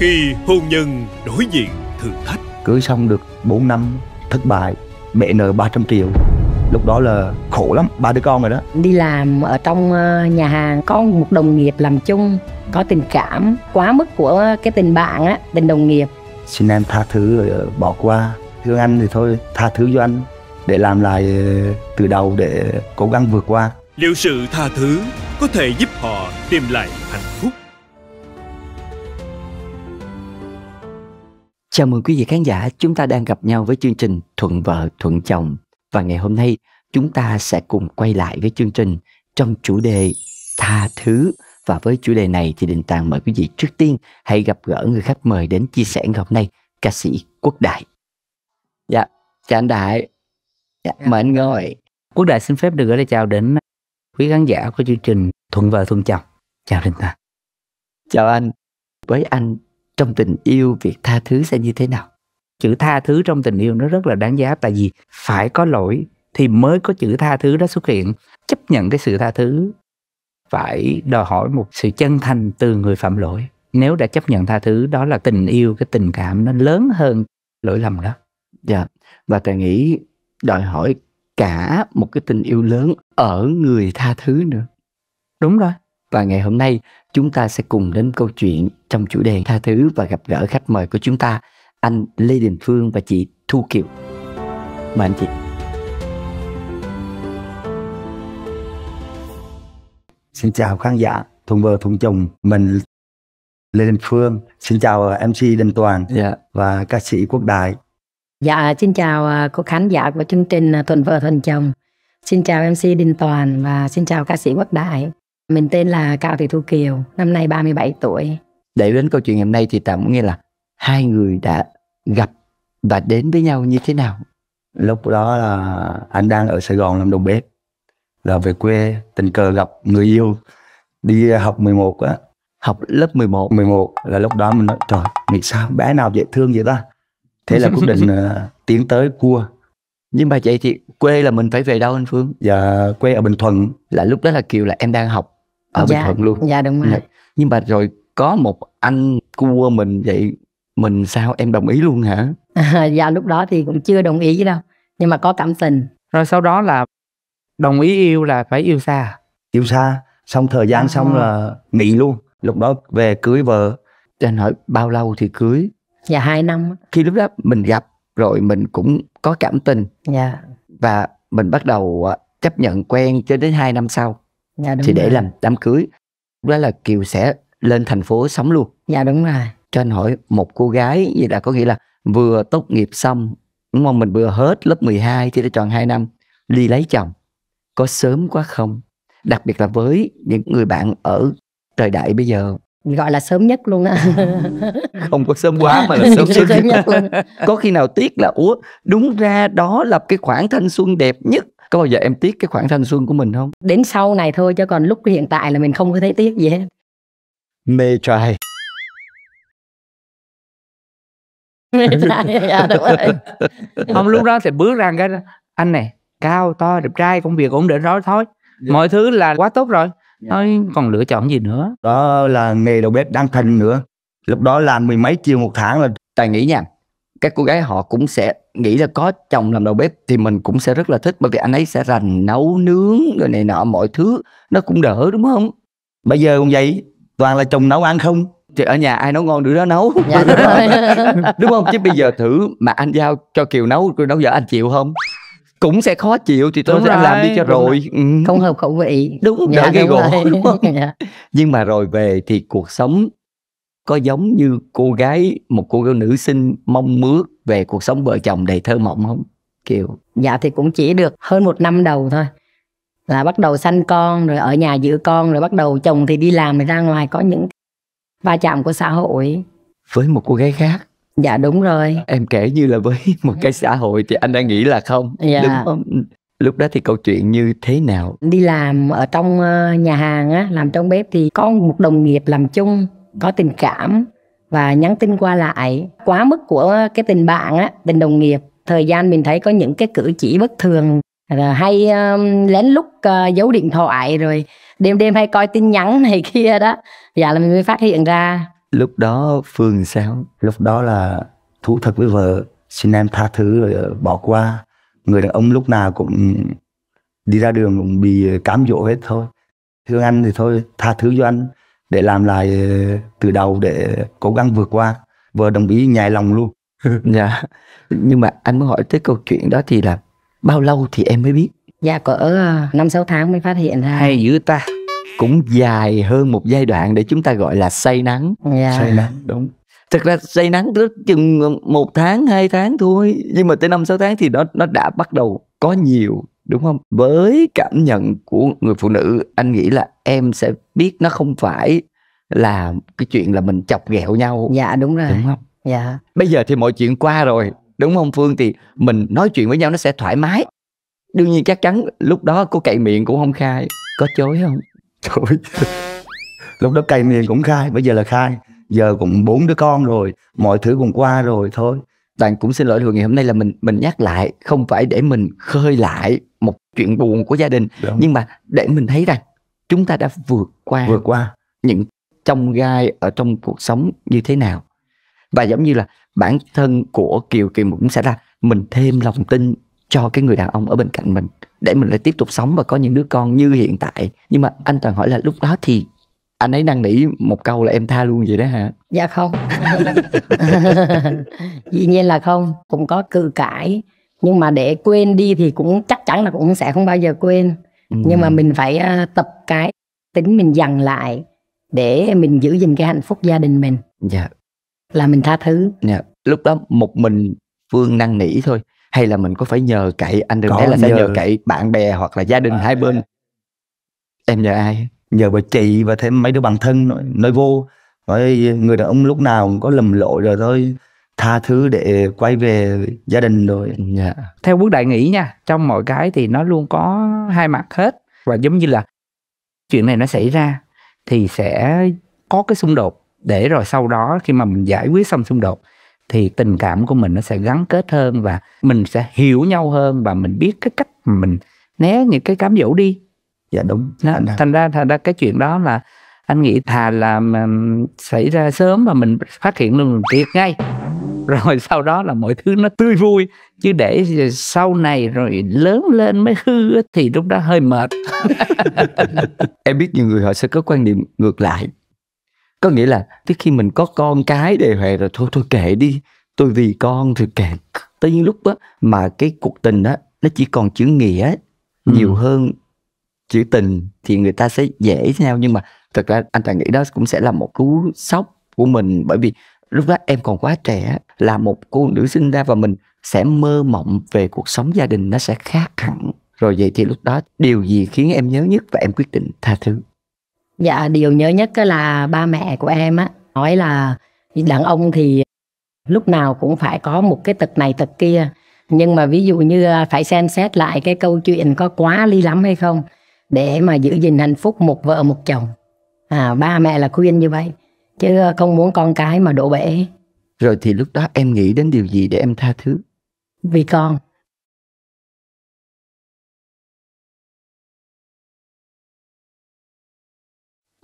Khi hôn nhân đối diện thử thách Cưới xong được 4 năm thất bại Mẹ nợ 300 triệu Lúc đó là khổ lắm, ba đứa con rồi đó Đi làm ở trong ờ, nhà hàng có một đồng nghiệp làm chung Có tình cảm quá mức của cái tình bạn á, tình đồng nghiệp Xin em tha thứ rồi ờ, bỏ qua Thương anh thì thôi, tha thứ cho anh Để làm lại ờ, từ đầu để cố gắng vượt qua Liệu sự tha thứ có thể giúp họ tìm lại hạnh Chào mừng quý vị khán giả, chúng ta đang gặp nhau với chương trình Thuận vợ thuận chồng và ngày hôm nay chúng ta sẽ cùng quay lại với chương trình trong chủ đề tha thứ và với chủ đề này thì Đình Tàng mời quý vị trước tiên hãy gặp gỡ người khách mời đến chia sẻ ngày hôm nay, ca sĩ Quốc Đại. Dạ, chào anh Đại. Dạ, dạ. mời anh ngồi. Quốc Đại xin phép được gửi lời chào đến quý khán giả của chương trình Thuận vợ thuận chồng. Chào Đình Tàng. Chào anh. Với anh trong tình yêu việc tha thứ sẽ như thế nào chữ tha thứ trong tình yêu nó rất là đáng giá tại vì phải có lỗi thì mới có chữ tha thứ đó xuất hiện chấp nhận cái sự tha thứ phải đòi hỏi một sự chân thành từ người phạm lỗi nếu đã chấp nhận tha thứ đó là tình yêu cái tình cảm nó lớn hơn lỗi lầm đó dạ và tôi nghĩ đòi hỏi cả một cái tình yêu lớn ở người tha thứ nữa đúng rồi và ngày hôm nay chúng ta sẽ cùng đến câu chuyện trong chủ đề tha thứ và gặp gỡ khách mời của chúng ta, anh Lê Đình Phương và chị Thu Kiều. Mời anh chị. Xin chào khán giả, thuận vợ thuận chồng, mình Lê Đình Phương. Xin chào ờ, MC Đình Toàn yeah. Dạ. và ca sĩ Quốc Đại. Dạ, xin chào ờ, cô khán giả của chương trình ờ, Thuận Vợ Thuận Chồng. Xin chào MC Đình Toàn và xin chào ca sĩ Quốc Đại. Mình tên là Cao Thị Thu Kiều, năm nay 37 tuổi. Để đến câu chuyện hôm nay thì tạm có nghĩa là hai người đã gặp và đến với nhau như thế nào? Lúc đó là anh đang ở Sài Gòn làm đầu bếp. Là về quê tình cờ gặp người yêu đi học 11 á. Học lớp 11. 11 là lúc đó mình nói trời, nghĩ sao bé nào dễ thương vậy ta? Thế là quyết định ờ, tiến tới cua nhưng mà vậy thì quê là mình phải về đâu anh Phương? Dạ quê ở Bình Thuận Là lúc đó là Kiều là em đang học ở ờ, dạ, bình thuận luôn dạ đúng rồi dạ. nhưng mà rồi có một anh cua mình vậy mình sao em đồng ý luôn hả à, dạ lúc đó thì cũng chưa đồng ý đâu nhưng mà có cảm tình rồi sau đó là đồng ý yêu là phải yêu xa à? yêu xa xong thời gian à, xong à. là nghỉ luôn lúc đó về cưới vợ anh hỏi bao lâu thì cưới dạ hai năm khi lúc đó mình gặp rồi mình cũng có cảm tình dạ. và mình bắt đầu à, chấp nhận quen cho đến hai năm sau dạ, đúng thì rồi. để làm đám cưới đó là kiều sẽ lên thành phố sống luôn dạ đúng rồi cho anh hỏi một cô gái vậy là có nghĩa là vừa tốt nghiệp xong đúng không mình vừa hết lớp 12 thì đã tròn 2 năm ly lấy chồng có sớm quá không đặc biệt là với những người bạn ở thời đại bây giờ gọi là sớm nhất luôn á không có sớm quá mà là sớm, sớm, sớm nhất luôn. có khi nào tiếc là ủa đúng ra đó là cái khoảng thanh xuân đẹp nhất có bao giờ em tiếc cái khoảng thanh xuân của mình không đến sau này thôi chứ còn lúc hiện tại là mình không có thấy tiếc gì hết mê trai mê trai à, đúng rồi. không lúc đó thì bước ra cái anh này cao to đẹp trai công việc ổn định đó thôi dạ. mọi thứ là quá tốt rồi dạ. thôi còn lựa chọn gì nữa đó là nghề đầu bếp đang thành nữa lúc đó làm mười mấy chiều một tháng là tài nghĩ nha các cô gái họ cũng sẽ nghĩ là có chồng làm đầu bếp thì mình cũng sẽ rất là thích bởi vì anh ấy sẽ rành nấu nướng rồi này nọ mọi thứ nó cũng đỡ đúng không bây giờ cũng vậy toàn là chồng nấu ăn không thì ở nhà ai nấu ngon đứa đó nấu dạ, đúng, đúng không chứ bây giờ thử mà anh giao cho kiều nấu rồi nấu vợ anh chịu không cũng sẽ khó chịu thì tôi sẽ làm đi cho rồi ừ. không hợp khẩu vị đúng dạ, đỡ gây gỗ đúng không dạ. nhưng mà rồi về thì cuộc sống có giống như cô gái một cô gái nữ sinh mong mước về cuộc sống vợ chồng đầy thơ mộng không kiểu dạ thì cũng chỉ được hơn một năm đầu thôi là bắt đầu sanh con rồi ở nhà giữ con rồi bắt đầu chồng thì đi làm rồi ra ngoài có những va chạm của xã hội với một cô gái khác dạ đúng rồi em kể như là với một cái xã hội thì anh đang nghĩ là không dạ. đúng không lúc đó thì câu chuyện như thế nào đi làm ở trong ờ, nhà hàng á làm trong bếp thì có một đồng nghiệp làm chung có tình cảm và nhắn tin qua lại quá mức của cái tình bạn á tình đồng nghiệp thời gian mình thấy có những cái cử chỉ bất thường hay um, lén lút uh, giấu điện thoại rồi đêm đêm hay coi tin nhắn này kia đó dạ là mình mới phát hiện ra lúc đó phương sao lúc đó là thú thật với vợ xin em tha thứ rồi ờ, bỏ qua người đàn ông lúc nào cũng đi ra đường cũng bị ờ, cám dỗ hết thôi thương anh thì thôi tha thứ cho anh để làm lại ờ, từ đầu để cố gắng vượt qua vợ đồng ý nhẹ lòng luôn dạ nhưng mà anh muốn hỏi tới câu chuyện đó thì là bao lâu thì em mới biết dạ cỡ ờ, năm sáu tháng mới phát hiện ra hay dữ ta cũng dài hơn một giai đoạn để chúng ta gọi là say nắng yeah. Dạ. say nắng đúng thực ra say nắng rất chừng ờ, một tháng hai tháng thôi nhưng mà tới năm sáu tháng thì nó nó đã bắt đầu có nhiều đúng không với cảm nhận của người phụ nữ anh nghĩ là em sẽ biết nó không phải là cái chuyện là mình chọc ghẹo nhau dạ đúng rồi đúng không dạ bây giờ thì mọi chuyện qua rồi đúng không phương thì mình nói chuyện với nhau nó sẽ thoải mái đương nhiên chắc chắn lúc đó có cậy miệng cũng không khai có chối không chối lúc đó cày miệng cũng khai bây giờ là khai giờ cũng bốn đứa con rồi mọi thứ cũng qua rồi thôi toàn cũng xin lỗi hồi ngày hôm nay là mình mình nhắc lại không phải để mình khơi lại một chuyện buồn của gia đình Đúng. nhưng mà để mình thấy rằng chúng ta đã vượt qua vượt qua những trong gai ở trong cuộc sống như thế nào và giống như là bản thân của kiều kiều cũng sẽ là mình thêm lòng tin cho cái người đàn ông ở bên cạnh mình để mình lại tiếp tục sống và có những đứa con như hiện tại nhưng mà anh toàn hỏi là lúc đó thì anh ấy năn nỉ một câu là em tha luôn vậy đó hả dạ không dĩ nhiên là không cũng có cự cãi nhưng mà để quên đi thì cũng chắc chắn là cũng sẽ không bao giờ quên ừ. nhưng mà mình phải ờ, tập cái tính mình dằn lại để mình giữ gìn cái hạnh phúc gia đình mình dạ là mình tha thứ dạ lúc đó một mình phương năn nỉ thôi hay là mình có phải nhờ cậy anh đừng nói là sẽ nhờ. nhờ cậy bạn bè hoặc là gia đình à, hai bên em nhờ ai nhờ bà chị và thêm mấy đứa bạn thân nói, nói vô nói người đàn ông lúc nào cũng có lầm lỗi rồi thôi tha thứ để quay về gia đình rồi yeah. Dạ. theo bước đại nghĩ nha trong mọi cái thì nó luôn có hai mặt hết và giống như là chuyện này nó xảy ra thì sẽ có cái xung đột để rồi sau đó khi mà mình giải quyết xong xung đột thì tình cảm của mình nó sẽ gắn kết hơn và mình sẽ hiểu nhau hơn và mình biết cái cách mà mình né những cái cám dỗ đi dạ đúng nó, thành, ra thành ra cái chuyện đó là anh nghĩ thà là xảy ra sớm mà mình phát hiện luôn mình triệt ngay rồi sau đó là mọi thứ nó tươi vui chứ để sau này rồi lớn lên mới hư thì lúc đó hơi mệt em biết nhiều người họ sẽ có quan niệm ngược lại có nghĩa là tới khi mình có con cái đề huệ rồi thôi thôi kệ đi tôi vì con thì kệ tới những lúc đó mà cái cuộc tình đó nó chỉ còn chữ nghĩa ừ. nhiều hơn chữ tình thì người ta sẽ dễ với nhau nhưng mà thật ra anh toàn nghĩ đó cũng sẽ là một cú sốc của mình bởi vì lúc đó em còn quá trẻ là một cô nữ sinh ra và mình sẽ mơ mộng về cuộc sống gia đình nó sẽ khác hẳn rồi vậy thì lúc đó điều gì khiến em nhớ nhất và em quyết định tha thứ dạ điều nhớ nhất là ba mẹ của em á nói là đàn ông thì lúc nào cũng phải có một cái tật này tật kia nhưng mà ví dụ như à, phải xem xét lại cái câu chuyện có quá ly lắm hay không để mà giữ gìn hạnh phúc một vợ một chồng à, ba mẹ là khuyên như vậy chứ không muốn con cái mà đổ bể rồi thì lúc đó em nghĩ đến điều gì để em tha thứ vì con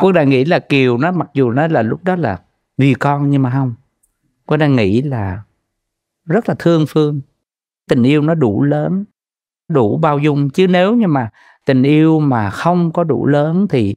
cô đang nghĩ là kiều nó mặc dù nó là lúc đó là vì con nhưng mà không cô đang nghĩ là rất là thương phương tình yêu nó đủ lớn đủ bao dung chứ nếu như mà tình yêu mà không có đủ lớn thì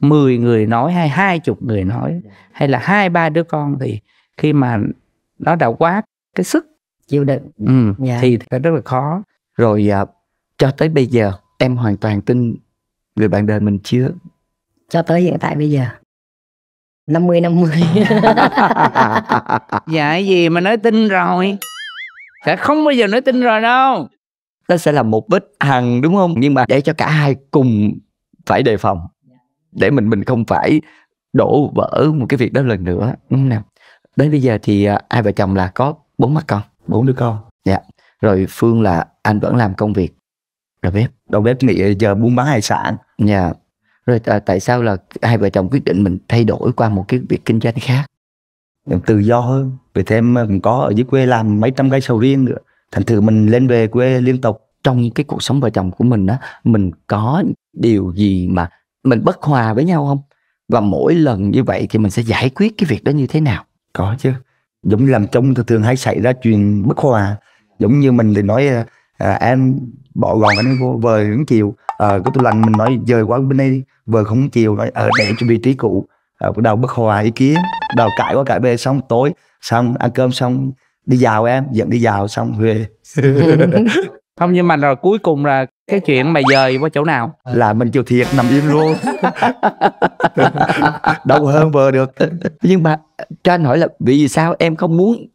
10 người nói hay hai chục người nói dạ. hay là hai ba đứa con thì khi mà nó đã quá cái sức chịu đựng ừ, yeah. Dạ. thì rất là khó rồi uh, cho tới bây giờ em hoàn toàn tin người bạn đời mình chưa cho tới hiện tại bây giờ 50 50 Dạ gì mà nói tin rồi sẽ không bao giờ nói tin rồi đâu nó sẽ là một vết hằn đúng không nhưng mà để cho cả hai cùng phải đề phòng để mình mình không phải đổ vỡ một cái việc đó lần nữa đúng không nào đến bây giờ thì à, hai vợ chồng là có bốn mắt con bốn đứa con dạ rồi phương là anh vẫn làm công việc đầu bếp đầu bếp thì à, giờ buôn bán hải sản dạ rồi t- à, tại sao là hai vợ chồng quyết định mình thay đổi qua một cái việc kinh doanh khác tự do hơn vì thêm mình có ở dưới quê làm mấy trăm cây sầu riêng nữa thành thử mình lên về quê liên tục trong cái cuộc sống vợ chồng của mình đó mình có điều gì mà mình bất hòa với nhau không và mỗi lần như vậy thì mình sẽ giải quyết cái việc đó như thế nào có chứ giống như làm trong thường thường hay xảy ra chuyện bất hòa giống như mình thì nói à, à em bỏ gòn anh vô vời hướng chiều à, ờ, cái tôi lành mình nói dời qua bên đây vời không chiều nói ở ờ, để cho vị trí cũ à, bắt đầu bất hòa ý kiến đầu cãi qua cãi về xong tối xong ăn cơm xong đi vào em dẫn đi vào xong về không nhưng mà rồi cuối cùng là cái chuyện mày dời qua chỗ nào là mình chịu thiệt nằm im luôn đâu hơn vừa được nhưng mà cho anh hỏi là vì sao em không muốn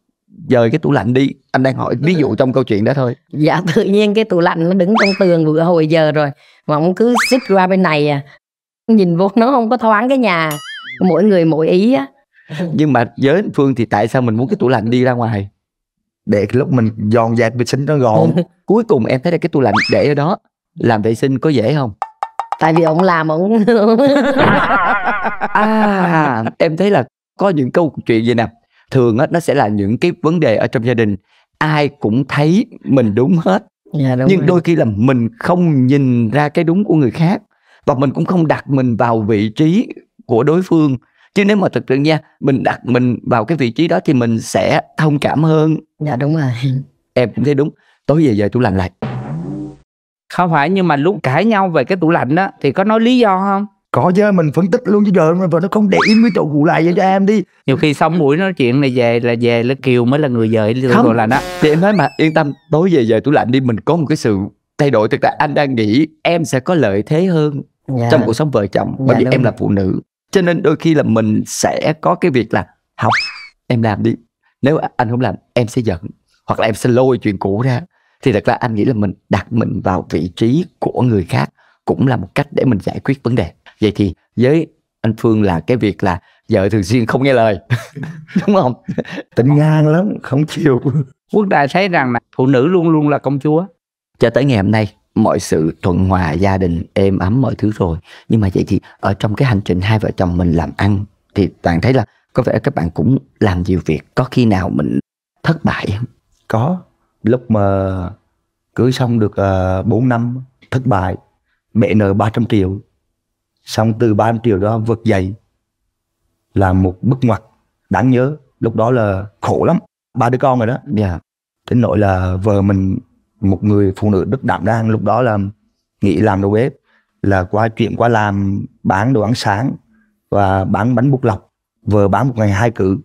dời cái tủ lạnh đi anh đang hỏi ví dụ trong câu chuyện đó thôi dạ tự nhiên cái tủ lạnh nó đứng trong tường vừa hồi giờ rồi mà ông cứ xích qua bên này à nhìn vô nó không có thoáng cái nhà mỗi người mỗi ý á nhưng mà với phương thì tại sao mình muốn cái tủ lạnh đi ra ngoài để lúc mình dọn dẹp vệ sinh nó gọn ừ. cuối cùng em thấy là cái tôi làm để ở đó làm vệ sinh có dễ không tại vì ông làm ông à em thấy là có những câu chuyện gì nè thường á nó sẽ là những cái vấn đề ở trong gia đình ai cũng thấy mình đúng hết dạ, đúng nhưng rồi. đôi khi là mình không nhìn ra cái đúng của người khác và mình cũng không đặt mình vào vị trí của đối phương chứ nếu mà thực sự nha mình đặt mình vào cái vị trí đó thì mình sẽ thông cảm hơn dạ đúng rồi em cũng thấy đúng tối về giờ tủ lạnh lại không phải nhưng mà lúc cãi nhau về cái tủ lạnh đó thì có nói lý do không có chứ mình phân tích luôn chứ giờ mà vợ nó không để im cái chỗ cụ lại cho em đi nhiều khi xong buổi nói chuyện này về là về là kiều mới là người về không. rồi là á. thì em nói mà yên tâm tối về giờ tủ lạnh đi mình có một cái sự thay đổi thực ra anh đang nghĩ em sẽ có lợi thế hơn dạ. trong cuộc sống vợ chồng bởi dạ, vì em là phụ nữ cho nên đôi khi là mình sẽ có cái việc là học em làm đi nếu anh không làm em sẽ giận hoặc là em sẽ lôi chuyện cũ ra thì thật ra anh nghĩ là mình đặt mình vào vị trí của người khác cũng là một cách để mình giải quyết vấn đề vậy thì với anh phương là cái việc là vợ thường xuyên không nghe lời đúng không tỉnh ngang lắm không chịu quốc đại thấy rằng là phụ nữ luôn luôn là công chúa cho tới ngày hôm nay mọi sự thuận hòa gia đình êm ấm mọi thứ rồi nhưng mà vậy thì ở trong cái hành trình hai vợ chồng mình làm ăn thì toàn thấy là có vẻ các bạn cũng làm nhiều việc có khi nào mình thất bại không có lúc mà cưới xong được uh, ờ, 4 năm thất bại mẹ nợ 300 triệu xong từ 300 triệu đó vượt dậy là một bước ngoặt đáng nhớ lúc đó là khổ lắm ba đứa con rồi đó yeah. Dạ. đến nỗi là vợ mình một người phụ nữ rất đảm đang lúc đó là nghĩ làm đầu bếp là qua chuyện qua làm bán đồ ăn sáng và bán bánh bột lọc vừa bán một ngày hai cử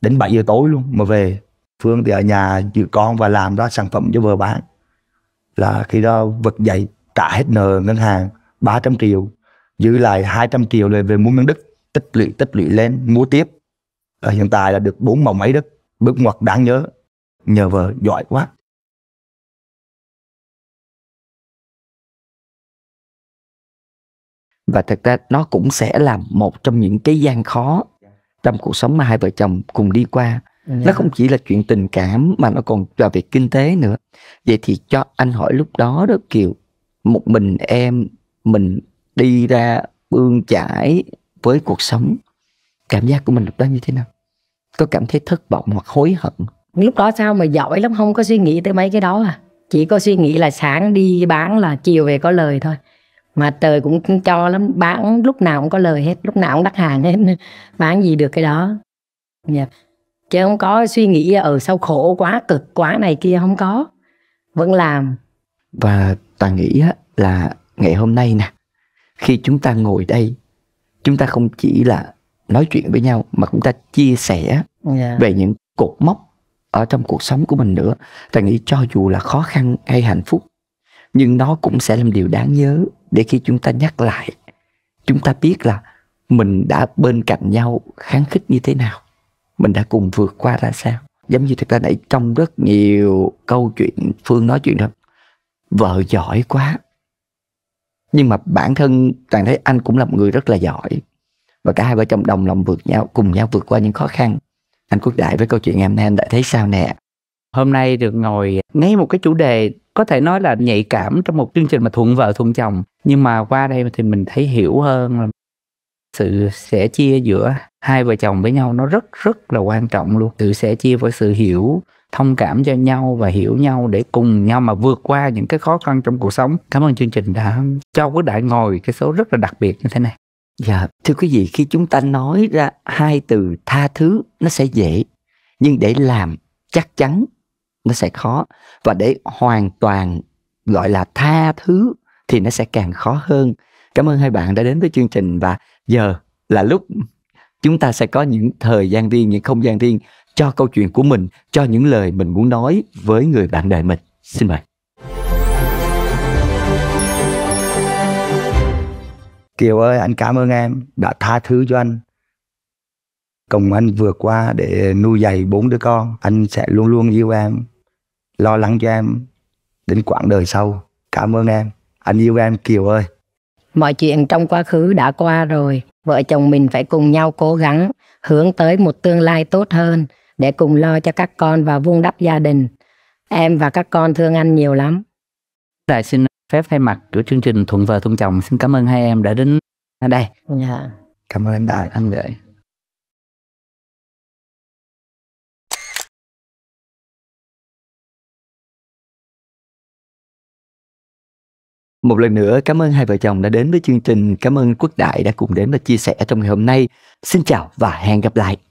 đến 7 giờ tối luôn mà về Phương thì ở nhà giữ con và làm ra sản phẩm cho vợ bán là khi đó vực dậy trả hết nợ ngân hàng 300 triệu giữ lại 200 triệu rồi về mua miếng đất tích lũy tích lũy lên mua tiếp ở ờ, hiện tại là được bốn mẫu máy đất bước ngoặt đáng nhớ nhờ vợ giỏi quá và thực ra nó cũng sẽ là một trong những cái gian khó trong cuộc sống mà hai vợ chồng cùng đi qua yeah. Dạ. nó không chỉ là chuyện tình cảm mà nó còn là việc kinh tế nữa vậy thì cho anh hỏi lúc đó đó kiều một mình em mình đi ra bươn trải với cuộc sống cảm giác của mình lúc đó như thế nào có cảm thấy thất vọng hoặc hối hận lúc đó sao mà giỏi lắm không có suy nghĩ tới mấy cái đó à chỉ có suy nghĩ là sáng đi bán là chiều về có lời thôi mà trời cũng cho lắm bán lúc nào cũng có lời hết lúc nào cũng đắt hàng hết bán gì được cái đó yeah. Dạ. chứ không có suy nghĩ ở ừ, sau khổ quá cực quá này kia không có vẫn làm và toàn nghĩ là ngày hôm nay nè khi chúng ta ngồi đây chúng ta không chỉ là nói chuyện với nhau mà chúng ta chia sẻ yeah. Dạ. về những cột mốc ở trong cuộc sống của mình nữa Toàn nghĩ cho dù là khó khăn hay hạnh phúc nhưng nó cũng sẽ làm điều đáng nhớ để khi chúng ta nhắc lại chúng ta biết là mình đã bên cạnh nhau kháng khích như thế nào mình đã cùng vượt qua ra sao giống như thực ra nãy trong rất nhiều câu chuyện phương nói chuyện đó vợ giỏi quá nhưng mà bản thân toàn thấy anh cũng là một người rất là giỏi và cả hai vợ chồng đồng lòng vượt nhau cùng nhau vượt qua những khó khăn anh quốc đại với câu chuyện em nay anh đã thấy sao nè hôm nay được ngồi ngay một cái chủ đề có thể nói là nhạy cảm trong một chương trình mà thuận vợ thuận chồng nhưng mà qua đây thì mình thấy hiểu hơn là sự sẻ chia giữa hai vợ chồng với nhau nó rất rất là quan trọng luôn sự sẻ chia với sự hiểu thông cảm cho nhau và hiểu nhau để cùng nhau mà vượt qua những cái khó khăn trong cuộc sống cảm ơn chương trình đã cho quý đại ngồi cái số rất là đặc biệt như thế này dạ thưa quý vị khi chúng ta nói ra hai từ tha thứ nó sẽ dễ nhưng để làm chắc chắn nó sẽ khó và để hoàn toàn gọi là tha thứ thì nó sẽ càng khó hơn cảm ơn hai bạn đã đến với chương trình và giờ là lúc chúng ta sẽ có những thời gian riêng những không gian riêng cho câu chuyện của mình cho những lời mình muốn nói với người bạn đời mình xin mời Kiều ơi, anh cảm ơn em đã tha thứ cho anh. Cùng anh vượt qua để nuôi dạy bốn đứa con. Anh sẽ luôn luôn yêu em, lo lắng cho em đến quãng đời sau. Cảm ơn em, anh yêu em Kiều ơi. Mọi chuyện trong quá khứ đã qua rồi, vợ chồng mình phải cùng nhau cố gắng hướng tới một tương lai tốt hơn để cùng lo cho các con và vun đắp gia đình. Em và các con thương anh nhiều lắm. Đại xin phép thay mặt của chương trình Thuận vợ Thuận chồng xin cảm ơn hai em đã đến đây. Dạ. Cảm ơn Đại anh vậy. Một lần nữa cảm ơn hai vợ chồng đã đến với chương trình. Cảm ơn Quốc Đại đã cùng đến và chia sẻ trong ngày hôm nay. Xin chào và hẹn gặp lại.